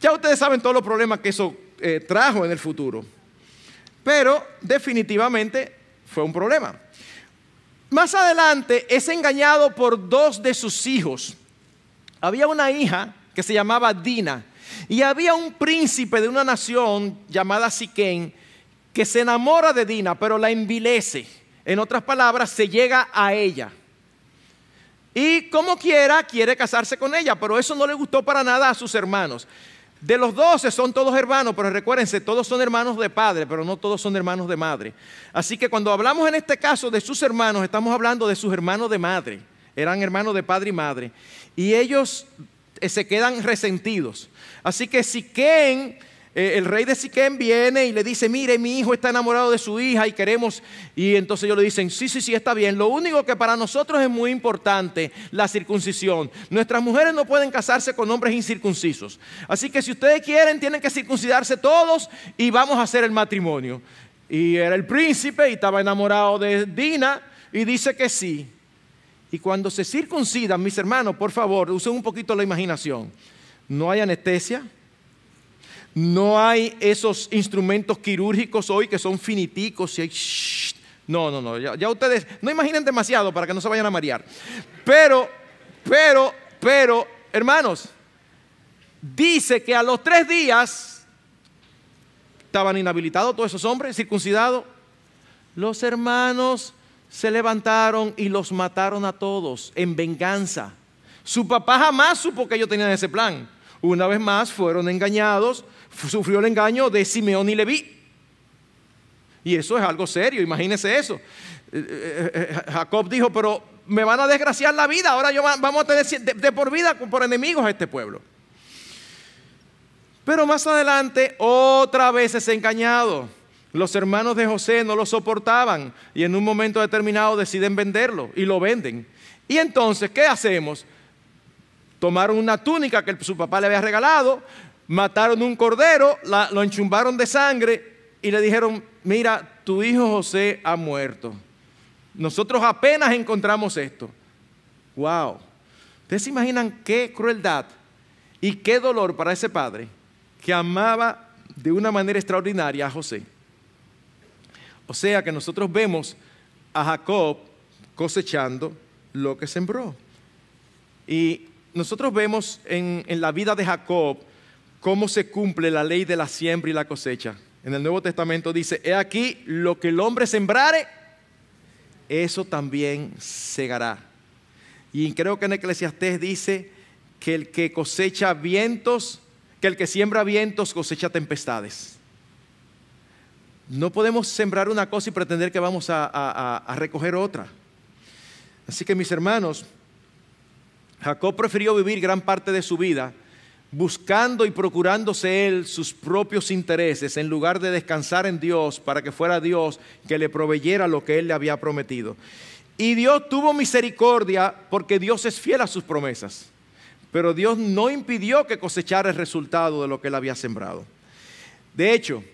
[SPEAKER 1] Ya ustedes saben todos los problemas que eso eh, trajo en el futuro. Pero definitivamente fue un problema. Más adelante es engañado por dos de sus hijos. Había una hija que se llamaba Dina y había un príncipe de una nación llamada Siquén que se enamora de Dina, pero la envilece. En otras palabras, se llega a ella. Y como quiera, quiere casarse con ella, pero eso no le gustó para nada a sus hermanos. De los doce son todos hermanos, pero recuérdense, todos son hermanos de padre, pero no todos son hermanos de madre. Así que cuando hablamos en este caso de sus hermanos, estamos hablando de sus hermanos de madre. Eran hermanos de padre y madre. Y ellos eh, se quedan resentidos. Así que si Ken eh, el rey de Siquén viene y le dice, mire, mi hijo está enamorado de su hija y queremos, y entonces ellos le dicen, sí, sí, sí, está bien. Lo único que para nosotros es muy importante, la circuncisión. Nuestras mujeres no pueden casarse con hombres incircuncisos. Así que si ustedes quieren, tienen que circuncidarse todos y vamos a hacer el matrimonio. Y era el príncipe y estaba enamorado de Dina y dice que sí. Y cuando se circuncidan, mis hermanos, por favor, usen un poquito la imaginación. No hay anestesia, no hay esos instrumentos quirúrgicos hoy que son finiticos y hay... No, no, no, ya, ya, ustedes no imaginen demasiado para que no se vayan a marear. Pero, pero, pero, hermanos, dice que a los tres días estaban inhabilitados todos esos hombres, circuncidados. Los hermanos se levantaron y los mataron a todos en venganza. Su papá jamás supo que ellos tenían ese plan. Una vez más fueron engañados sufrió el engaño de Simeón y Leví. Y eso es algo serio, imagínense eso. Eh, eh, eh, Jacob dijo, pero me van a desgraciar la vida, ahora yo vamos a tener de, de por vida por enemigos a este pueblo. Pero más adelante otra vez es engañado. Los hermanos de José no lo soportaban y en un momento determinado deciden venderlo y lo venden. Y entonces, ¿qué hacemos? Tomaron una túnica que su papá le había regalado, mataron un cordero, lo enchumbaron de sangre y le dijeron, mira, tu hijo José ha muerto. Nosotros apenas encontramos esto. ¡Wow! ¿Ustedes se imaginan qué crueldad y qué dolor para ese padre que amaba de una manera extraordinaria a José? O sea que nosotros vemos a Jacob cosechando lo que sembró. Y nosotros vemos en la vida de Jacob cómo se cumple la ley de la siembra y la cosecha. En el Nuevo Testamento dice, he aquí lo que el hombre sembrare, eso también segará. Y creo que en Eclesiastés dice que el que cosecha vientos, que el que siembra vientos cosecha tempestades. No podemos sembrar una cosa y pretender que vamos a, a recoger otra. Así que mis hermanos, Jacob prefirió vivir gran parte de su vida buscando y procurándose él sus propios intereses en lugar de descansar en Dios para que fuera Dios que le proveyera lo que él le había prometido. Y Dios tuvo misericordia porque Dios es fiel a sus promesas. Pero Dios no impidió que cosechara el resultado de lo que él había sembrado. De hecho,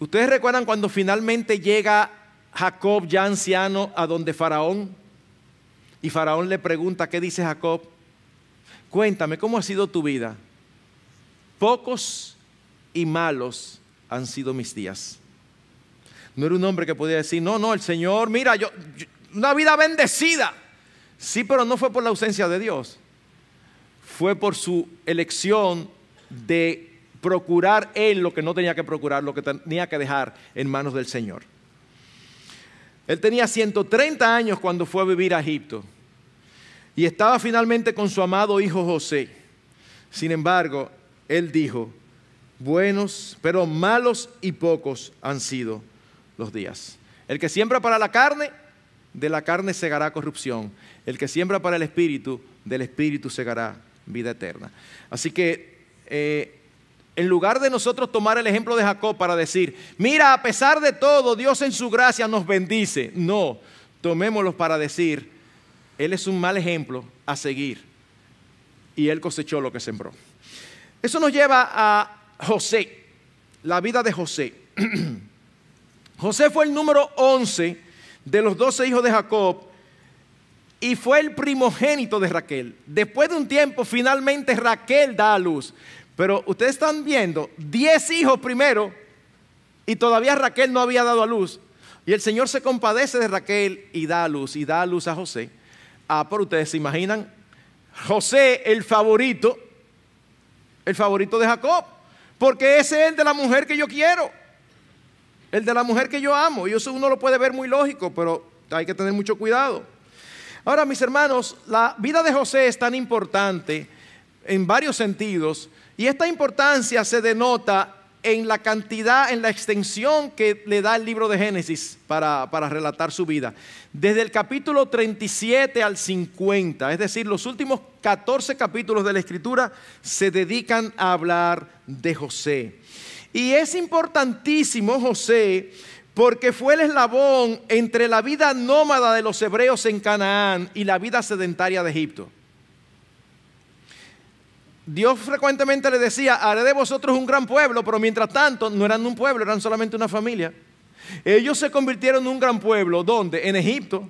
[SPEAKER 1] ustedes recuerdan cuando finalmente llega Jacob ya anciano a donde Faraón y Faraón le pregunta, ¿qué dice Jacob? Cuéntame, ¿cómo ha sido tu vida? Pocos y malos han sido mis días. No era un hombre que podía decir, no, no, el Señor, mira, yo, una vida bendecida. Sí, pero no fue por la ausencia de Dios. Fue por su elección de procurar él lo que no tenía que procurar, lo que tenía que dejar en manos del Señor. Él tenía 130 años cuando fue a vivir a Egipto y estaba finalmente con su amado hijo José. Sin embargo, él dijo, buenos, pero malos y pocos han sido los días. El que siembra para la carne, de la carne segará corrupción. El que siembra para el espíritu, del espíritu segará vida eterna. Así que eh, en lugar de nosotros tomar el ejemplo de Jacob para decir, mira, a pesar de todo, Dios en su gracia nos bendice. No, tomémoslos para decir, Él es un mal ejemplo a seguir y Él cosechó lo que sembró. Eso nos lleva a José, la vida de José. José fue el número 11 de los 12 hijos de Jacob y fue el primogénito de Raquel. Después de un tiempo, finalmente Raquel da a luz. Pero ustedes están viendo 10 hijos primero y todavía Raquel no había dado a luz. Y el Señor se compadece de Raquel y da a luz, y da a luz a José. Ah, pero ustedes se imaginan, José el favorito, el favorito de Jacob, porque ese es el de la mujer que yo quiero, el de la mujer que yo amo. Y eso uno lo puede ver muy lógico, pero hay que tener mucho cuidado. Ahora, mis hermanos, la vida de José es tan importante en varios sentidos, y esta importancia se denota en la cantidad, en la extensión que le da el libro de Génesis para, relatar su vida. Desde el capítulo 37 al 50, es decir, los últimos 14 capítulos de la escritura se dedican a hablar de José. Y es importantísimo José porque fue el eslabón entre la vida nómada de los hebreos en Canaán y la vida sedentaria de Egipto. Dios frecuentemente le decía, haré de vosotros un gran pueblo, pero mientras tanto no eran un pueblo, eran solamente una familia. Ellos se convirtieron en un gran pueblo, ¿dónde? En Egipto.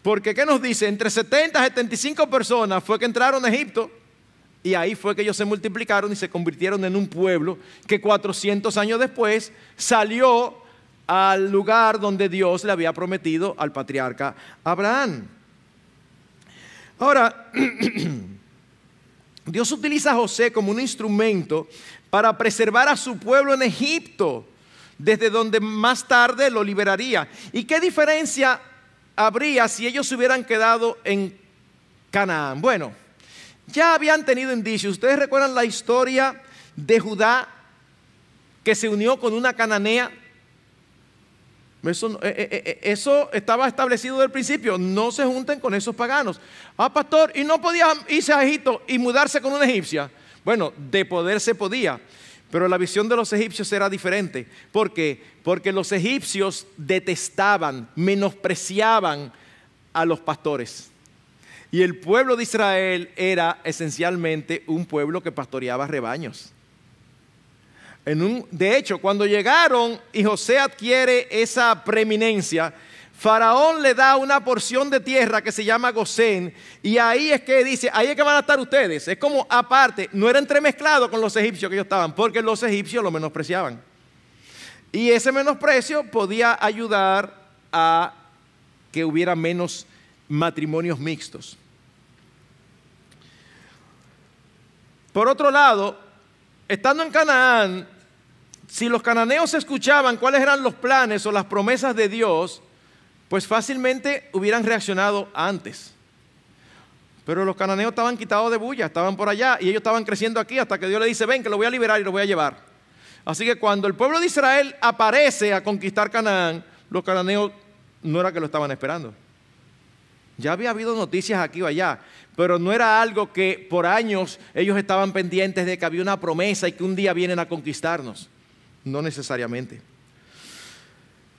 [SPEAKER 1] Porque ¿qué nos dice? Entre 70 y 75 personas fue que entraron a Egipto y ahí fue que ellos se multiplicaron y se convirtieron en un pueblo que 400 años después salió al lugar donde Dios le había prometido al patriarca Abraham. Ahora, Dios utiliza a José como un instrumento para preservar a su pueblo en Egipto, desde donde más tarde lo liberaría. ¿Y qué diferencia habría si ellos se hubieran quedado en Canaán? Bueno, ya habían tenido indicios. Ustedes recuerdan la historia de Judá que se unió con una cananea eh, eh, eh, eso, estaba establecido desde el principio. No se junten con esos paganos. Ah, pastor, y no podía irse a Egipto y mudarse con una egipcia. Bueno, de poder se podía. Pero la visión de los egipcios era diferente. ¿Por qué? Porque los egipcios detestaban, menospreciaban a los pastores. Y el pueblo de Israel era esencialmente un pueblo que pastoreaba rebaños de hecho, cuando llegaron y José adquiere esa preeminencia, Faraón le da una porción de tierra que se llama Gosén y ahí es que dice, ahí es que van a estar ustedes. Es como aparte, no era entremezclado con los egipcios que ellos estaban, porque los egipcios lo menospreciaban. Y ese menosprecio podía ayudar a que hubiera menos matrimonios mixtos. Por otro lado, estando en Canaán, si los cananeos escuchaban cuáles eran los planes o las promesas de Dios, pues fácilmente hubieran reaccionado antes. Pero los cananeos estaban quitados de bulla, estaban por allá y ellos estaban creciendo aquí hasta que Dios le dice, ven, que lo voy a liberar y lo voy a llevar. Así que cuando el pueblo de Israel aparece a conquistar Canaán, los cananeos no era que lo estaban esperando. Ya había habido noticias aquí o allá, pero no era algo que por años ellos estaban pendientes de que había una promesa y que un día vienen a conquistarnos. No necesariamente.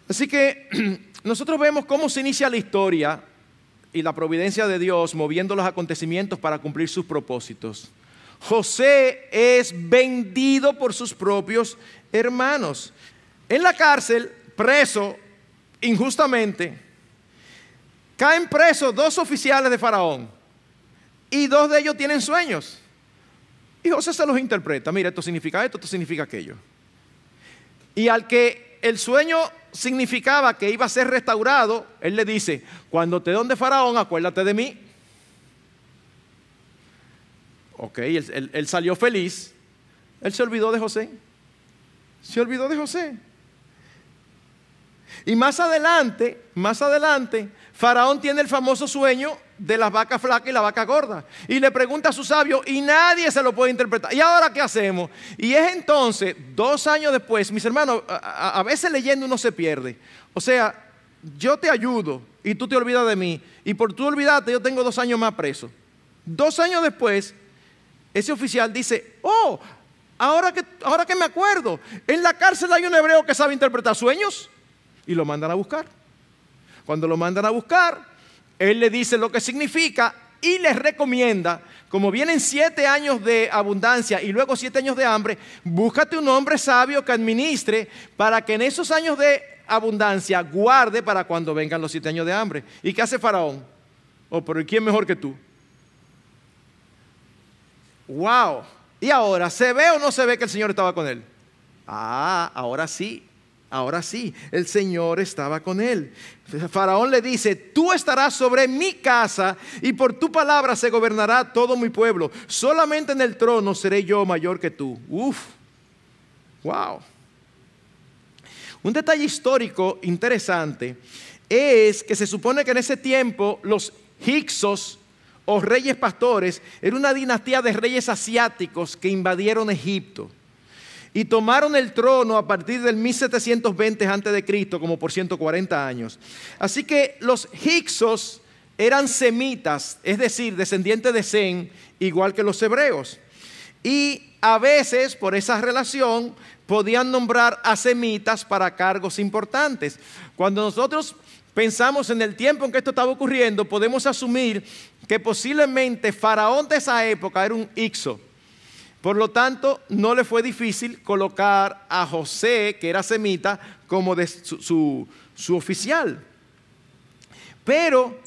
[SPEAKER 1] Así que nosotros vemos cómo se inicia la historia y la providencia de Dios moviendo los acontecimientos para cumplir sus propósitos. José es vendido por sus propios hermanos. En la cárcel, preso injustamente, Caen presos dos oficiales de Faraón y dos de ellos tienen sueños. Y José se los interpreta, mira, esto significa esto, esto significa aquello. Y al que el sueño significaba que iba a ser restaurado, él le dice, cuando te de Faraón, acuérdate de mí. Ok, él salió feliz, él se olvidó de José, se olvidó de José. Y más adelante, más adelante, Faraón tiene el famoso sueño de las vacas flacas y la vaca gorda. Y le pregunta a su sabio y nadie se lo puede interpretar. ¿Y ahora qué hacemos? Y es entonces, dos años después, mis hermanos, a, veces leyendo uno se pierde. O sea, yo te ayudo y tú te olvidas de mí. Y por tú olvidarte, yo tengo dos años más preso. Dos años después, ese oficial dice, oh, ahora que me acuerdo, en la cárcel hay un hebreo que sabe interpretar sueños. Y lo mandan a buscar. Cuando lo mandan a buscar, él le dice lo que significa y les recomienda, como vienen siete años de abundancia y luego siete años de hambre, búscate un hombre sabio que administre para que en esos años de abundancia guarde para cuando vengan los siete años de hambre. ¿Y qué hace Faraón? Oh, pero quién mejor que tú? ¡Wow! Y ahora, ¿se ve o no se ve que el Señor estaba con él? Ah, ahora sí. Ahora sí, el Señor estaba con él. Faraón le dice, tú estarás sobre mi casa y por tu palabra se gobernará todo mi pueblo. Solamente en el trono seré yo mayor que tú. Uf, wow. Un detalle histórico interesante es que se supone que en ese tiempo los Hicsos o reyes pastores era una dinastía de reyes asiáticos que invadieron Egipto y tomaron el trono a partir del 1720 Cristo, como por 140 años. Así que los hicsos eran semitas, es decir, descendientes de Zen, igual que los hebreos. Y a veces, por esa relación, podían nombrar a semitas para cargos importantes. Cuando nosotros pensamos en el tiempo en que esto estaba ocurriendo, podemos asumir que posiblemente Faraón de esa época era un Ixo por lo tanto, no le fue difícil colocar a José, que era semita, como su, oficial. Pero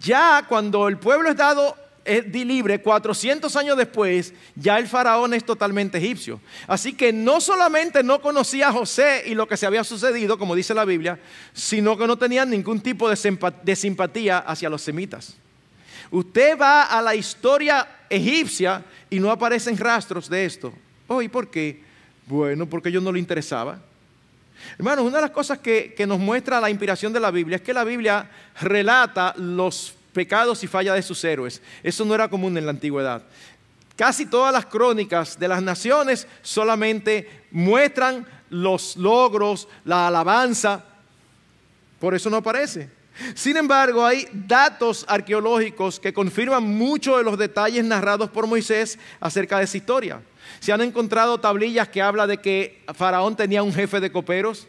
[SPEAKER 1] ya cuando el pueblo es dado eh, libre 400 años después, ya el faraón es totalmente egipcio. Así que no solamente no conocía a José y lo que se había sucedido, como dice la Biblia, sino que no tenía ningún tipo de simpatía hacia los semitas. Usted va a la historia egipcia y no aparecen rastros de esto. Oh, ¿y por qué? Bueno, porque yo no le interesaba. Hermanos, una de las cosas que, que nos muestra la inspiración de la Biblia es que la Biblia relata los pecados y fallas de sus héroes. Eso no era común en la antigüedad. Casi todas las crónicas de las naciones solamente muestran los logros, la alabanza. Por eso no aparece. Sin embargo, hay datos arqueológicos que confirman muchos de los detalles narrados por Moisés acerca de esa historia. Se han encontrado tablillas que hablan de que Faraón tenía un jefe de coperos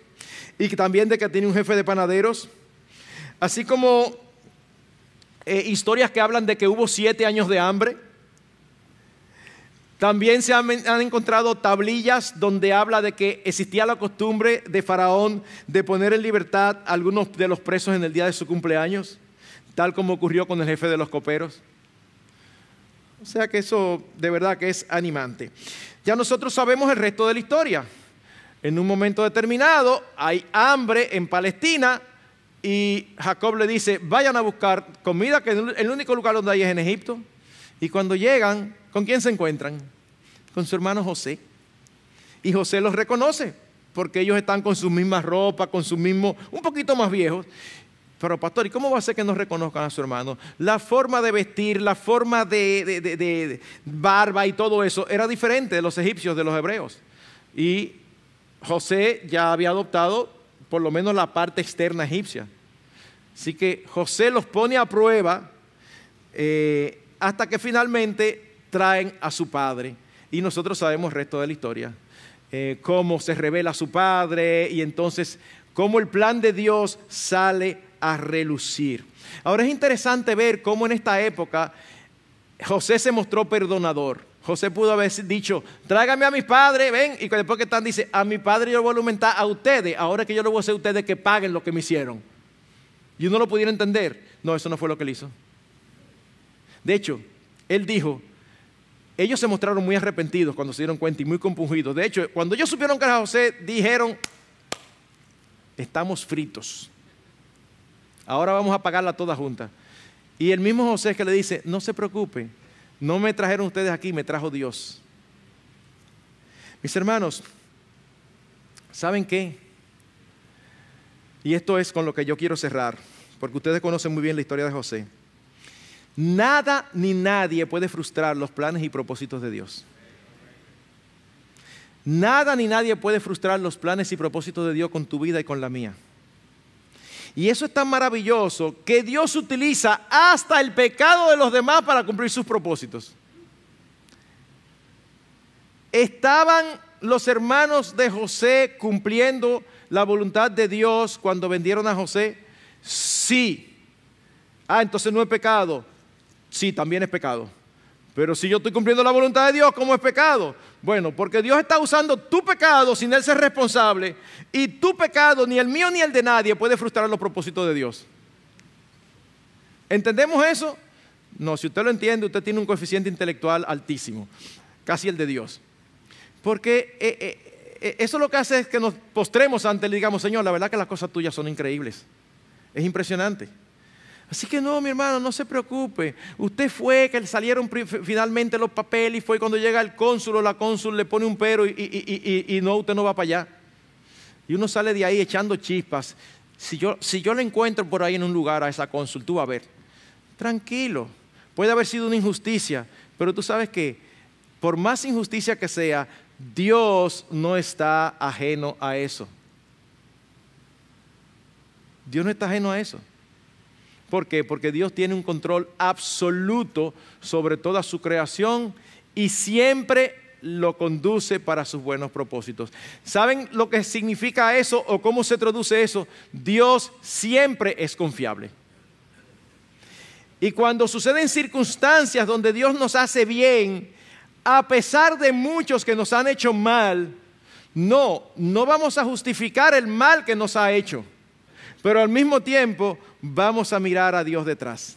[SPEAKER 1] y también de que tenía un jefe de panaderos, así como eh, historias que hablan de que hubo siete años de hambre también se han, encontrado tablillas donde habla de que existía la costumbre de Faraón de poner en libertad a algunos de los presos en el día de su cumpleaños, tal como ocurrió con el jefe de los coperos. O sea que eso de verdad que es animante. Ya nosotros sabemos el resto de la historia. En un momento determinado hay hambre en Palestina y Jacob le dice, vayan a buscar comida, que el único lugar donde hay es en Egipto. Y cuando llegan, ¿con quién se encuentran? Con su hermano José. Y José los reconoce, porque ellos están con sus mismas ropas, con su mismo, un poquito más viejos. Pero pastor, ¿y cómo va a ser que no reconozcan a su hermano? La forma de vestir, la forma de, barba y todo eso era diferente de los egipcios, de los hebreos. Y José ya había adoptado por lo menos la parte externa egipcia. Así que José los pone a prueba eh, hasta que finalmente traen a su padre. Y nosotros sabemos el resto de la historia. Eh, cómo se revela su padre y entonces cómo el plan de Dios sale a relucir. Ahora es interesante ver cómo en esta época José se mostró perdonador. José pudo haber dicho, tráigame a mis padres, ven, y después que están dice, a mi padre yo lo voy a alimentar a ustedes, ahora que yo lo voy a hacer a ustedes que paguen lo que me hicieron. Y uno lo pudiera entender. No, eso no fue lo que él hizo. De hecho, él dijo, ellos se mostraron muy arrepentidos cuando se dieron cuenta y muy compungidos. De hecho, cuando ellos supieron que era José, dijeron, estamos fritos. Ahora vamos a pagarla toda junta. Y el mismo José es que le dice, no se preocupe, no me trajeron ustedes aquí, me trajo Dios. Mis hermanos, ¿saben qué? Y esto es con lo que yo quiero cerrar, porque ustedes conocen muy bien la historia de José. Nada ni nadie puede frustrar los planes y propósitos de Dios. Nada ni nadie puede frustrar los planes y propósitos de Dios con tu vida y con la mía. Y eso es tan maravilloso que Dios utiliza hasta el pecado de los demás para cumplir sus propósitos. Estaban los hermanos de José cumpliendo la voluntad de Dios cuando vendieron a José. Sí. Ah, entonces no es pecado. Sí, también es pecado. Pero si yo estoy cumpliendo la voluntad de Dios, ¿cómo es pecado? Bueno, porque Dios está usando tu pecado sin Él ser responsable. Y tu pecado, ni el mío ni el de nadie, puede frustrar los propósitos de Dios. ¿Entendemos eso? No, si usted lo entiende, usted tiene un coeficiente intelectual altísimo, casi el de Dios. Porque eh, eh, eh, eso lo que hace es que nos postremos ante Él y digamos, Señor, la verdad que las cosas tuyas son increíbles. Es impresionante. Así que no, mi hermano, no se preocupe. Usted fue que salieron finalmente los papeles y fue cuando llega el cónsul o la cónsul le pone un pero y, no, usted no va para allá. Y uno sale de ahí echando chispas. Si yo, si yo le encuentro por ahí en un lugar a esa cónsul, tú vas a ver. Tranquilo, puede haber sido una injusticia, pero tú sabes que por más injusticia que sea, Dios no está ajeno a eso. Dios no está ajeno a eso. ¿Por qué? Porque Dios tiene un control absoluto sobre toda su creación y siempre lo conduce para sus buenos propósitos. ¿Saben lo que significa eso o cómo se traduce eso? Dios siempre es confiable. Y cuando suceden circunstancias donde Dios nos hace bien, a pesar de muchos que nos han hecho mal, no, no vamos a justificar el mal que nos ha hecho. Pero al mismo tiempo vamos a mirar a Dios detrás.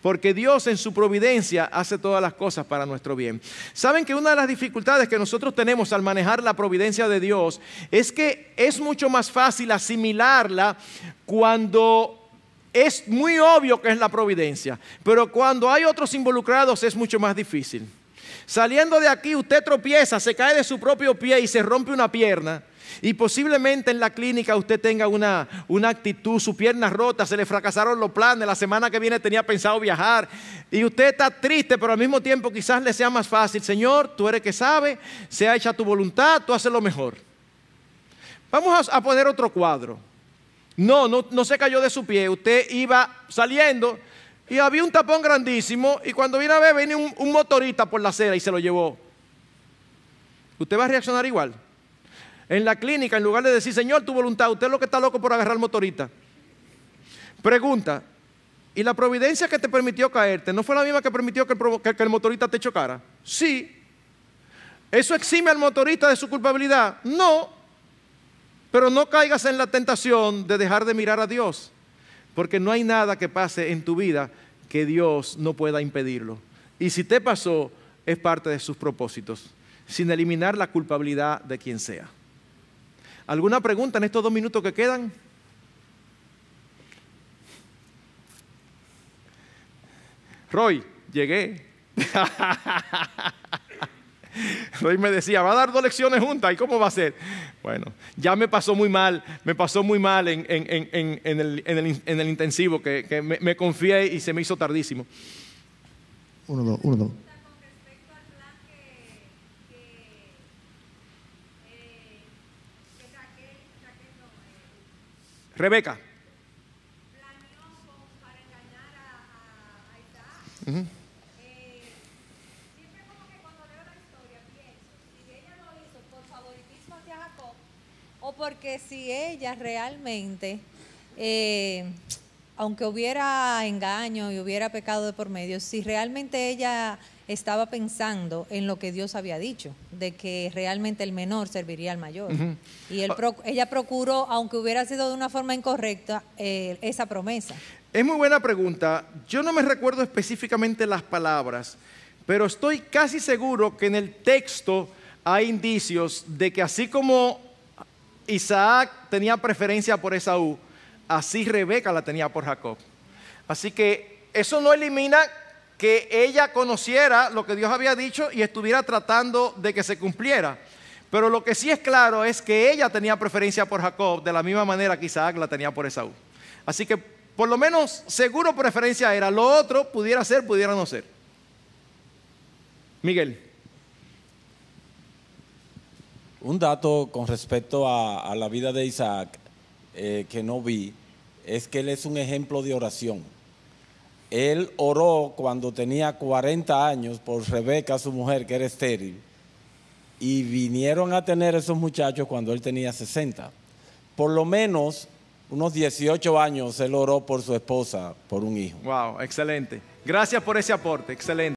[SPEAKER 1] Porque Dios en su providencia hace todas las cosas para nuestro bien. Saben que una de las dificultades que nosotros tenemos al manejar la providencia de Dios es que es mucho más fácil asimilarla cuando es muy obvio que es la providencia. Pero cuando hay otros involucrados es mucho más difícil. Saliendo de aquí usted tropieza, se cae de su propio pie y se rompe una pierna. Y posiblemente en la clínica usted tenga una, actitud, su pierna rota, se le fracasaron los planes, la semana que viene tenía pensado viajar. Y usted está triste, pero al mismo tiempo quizás le sea más fácil. Señor, tú eres que sabe, se ha hecha tu voluntad, tú haces lo mejor. Vamos a, poner otro cuadro. No, no, se cayó de su pie. Usted iba saliendo y había un tapón grandísimo y cuando viene a ver, viene un, un motorista por la acera y se lo llevó. ¿Usted va a reaccionar igual? en la clínica, en lugar de decir, Señor, tu voluntad, usted es lo que está loco por agarrar motorista. Pregunta, ¿y la providencia que te permitió caerte no fue la misma que permitió que el, que el motorista te chocara? Sí. ¿Eso exime al motorista de su culpabilidad? No. Pero no caigas en la tentación de dejar de mirar a Dios, porque no hay nada que pase en tu vida que Dios no pueda impedirlo. Y si te pasó, es parte de sus propósitos, sin eliminar la culpabilidad de quien sea. ¿Alguna pregunta en estos dos minutos que quedan? Roy, llegué. Roy me decía, va a dar dos lecciones juntas, ¿y cómo va a ser? Bueno, ya me pasó muy mal, me pasó muy mal en, el, intensivo, que, me, me, confié y se me hizo tardísimo. Uno, dos, uno, dos. Rebeca. Planeó para engañar a eh, siempre como que cuando leo la historia pienso, si ella lo hizo por favoritismo hacia Jacob o porque si ella realmente eh, aunque hubiera engaño y hubiera pecado de por medio, si realmente ella estaba pensando en lo que Dios había dicho, de que realmente el menor serviría al mayor. Y ah. ella procuró, aunque hubiera sido de una forma incorrecta, eh, esa promesa. Es muy buena pregunta. Yo no me recuerdo específicamente las palabras, pero estoy casi seguro que en el texto hay indicios de que así como Isaac tenía preferencia por Esaú, Así Rebeca la tenía por Jacob. Así que eso no elimina que ella conociera lo que Dios había dicho y estuviera tratando de que se cumpliera. Pero lo que sí es claro es que ella tenía preferencia por Jacob, de la misma manera que Isaac la tenía por Esaú. Así que por lo menos seguro preferencia era. Lo otro pudiera ser, pudiera no ser. Miguel. Un dato con respecto a, a la vida de Isaac eh, que no vi es que él es un ejemplo de oración. Él oró cuando tenía 40 años por Rebeca, su mujer, que era estéril, y vinieron a tener esos muchachos cuando él tenía 60. Por lo menos unos 18 años él oró por su esposa, por un hijo. Wow, excelente. Gracias por ese aporte, excelente.